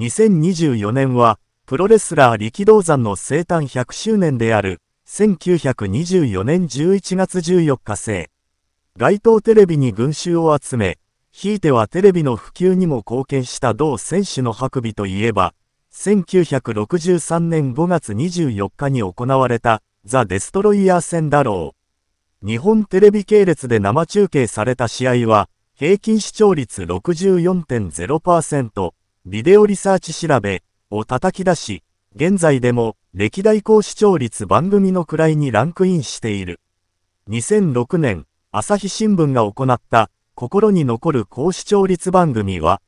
2024年は、プロレスラー力道山の生誕100周年である、1924年11月14日生。街頭テレビに群衆を集め、ひいてはテレビの普及にも貢献した同選手の白尾といえば、1963年5月24日に行われた、ザ・デストロイヤー戦だろう。日本テレビ系列で生中継された試合は、平均視聴率64.0%、ビデオリサーチ調べを叩き出し、現在でも歴代高視聴率番組の位にランクインしている。2006年、朝日新聞が行った心に残る高視聴率番組は、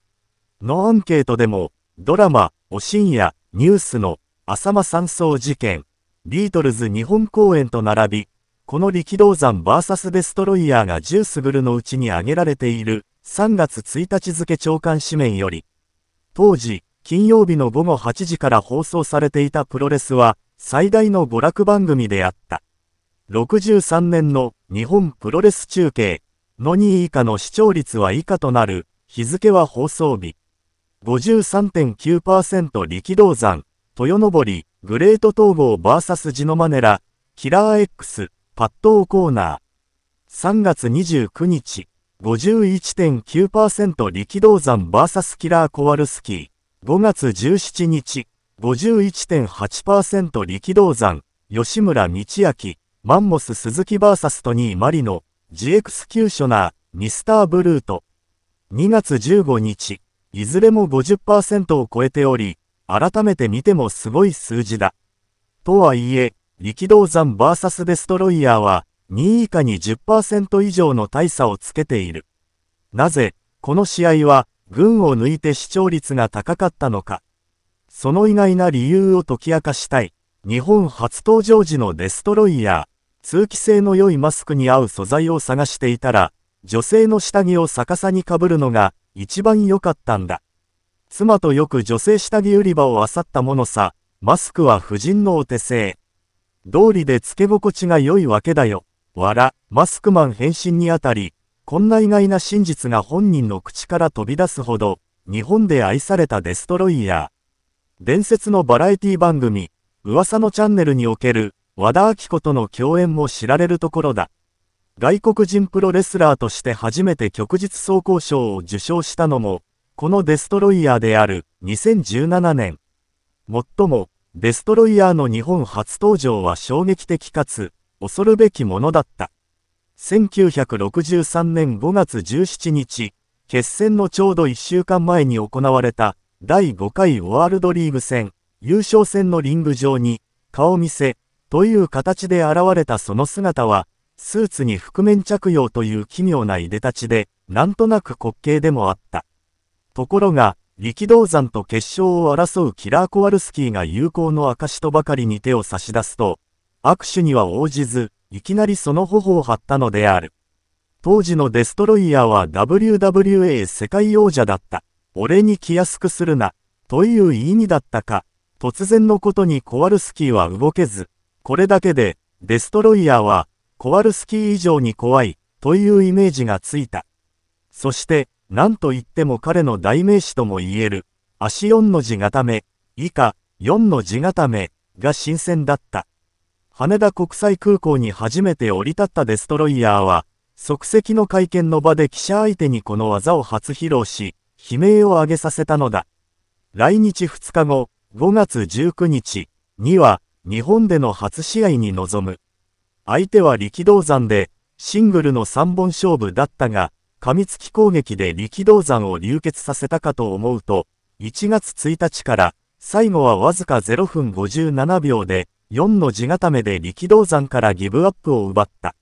のアンケートでも、ドラマ、お深夜、ニュースの、浅間山荘事件、ビートルズ日本公演と並び、この力道山 VS デストロイヤーが10スグルのうちに挙げられている3月1日付長官紙面より、当時、金曜日の午後8時から放送されていたプロレスは、最大の娯楽番組であった。63年の日本プロレス中継の2位以下の視聴率は以下となる、日付は放送日。53.9%力道山、豊登り、グレート統合 VS ジノマネラ、キラー X、パッドオコーナー。3月29日。51.9%力道山 VS キラー・コワルスキー、5月17日、51.8%力道山、吉村道明、マンモス鈴木 VS トニー・マリノ、ジエクスキューショナー、ミスター・ブルート。2月15日、いずれも50%を超えており、改めて見てもすごい数字だ。とはいえ、力道山 VS デストロイヤーは、2位以下に10%以上の大差をつけている。なぜ、この試合は、軍を抜いて視聴率が高かったのか。その意外な理由を解き明かしたい。日本初登場時のデストロイヤー。通気性の良いマスクに合う素材を探していたら、女性の下着を逆さにかぶるのが一番良かったんだ。妻とよく女性下着売り場を漁ったものさ、マスクは夫人のお手製。道理で付け心地が良いわけだよ。わら、マスクマン返信にあたり、こんな意外な真実が本人の口から飛び出すほど、日本で愛されたデストロイヤー。伝説のバラエティ番組、噂のチャンネルにおける、和田明子との共演も知られるところだ。外国人プロレスラーとして初めて旭日総合賞を受賞したのも、このデストロイヤーである2017年。もっとも、デストロイヤーの日本初登場は衝撃的かつ、恐るべきものだった。1963年5月17日、決戦のちょうど1週間前に行われた第5回ワールドリーグ戦、優勝戦のリング上に、顔見せ、という形で現れたその姿は、スーツに覆面着用という奇妙ないでたちで、なんとなく滑稽でもあった。ところが、力道山と決勝を争うキラー・コワルスキーが友好の証とばかりに手を差し出すと、握手には応じず、いきなりその頬を張ったのである。当時のデストロイヤーは WWA 世界王者だった。俺に気安くするな、という意味だったか。突然のことにコワルスキーは動けず、これだけで、デストロイヤーは、コワルスキー以上に怖い、というイメージがついた。そして、何と言っても彼の代名詞とも言える、足4の字固め、以下、4の字固め、が新鮮だった。羽田国際空港に初めて降り立ったデストロイヤーは、即席の会見の場で記者相手にこの技を初披露し、悲鳴を上げさせたのだ。来日2日後、5月19日には、日本での初試合に臨む。相手は力道山で、シングルの3本勝負だったが、噛みつき攻撃で力道山を流血させたかと思うと、1月1日から、最後はわずか0分57秒で、4の字固めで力道山からギブアップを奪った。